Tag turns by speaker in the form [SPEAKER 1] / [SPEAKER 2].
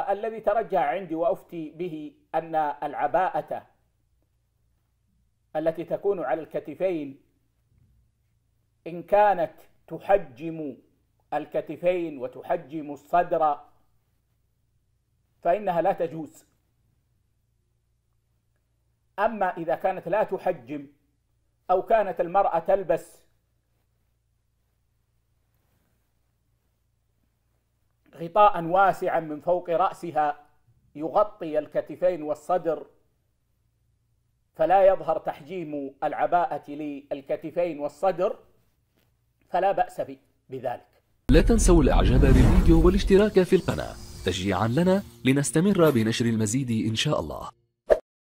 [SPEAKER 1] الذي ترجع عندي وافتي به ان العباءه التي تكون على الكتفين ان كانت تحجم الكتفين وتحجم الصدر فانها لا تجوز اما اذا كانت لا تحجم او كانت المراه تلبس غطاء واسعا من فوق راسها يغطي الكتفين والصدر فلا يظهر تحجيم العباءه للكتفين والصدر فلا باس بذلك
[SPEAKER 2] لا تنسوا الاعجاب بالفيديو والاشتراك في القناه تشجيعا لنا لنستمر بنشر المزيد ان شاء الله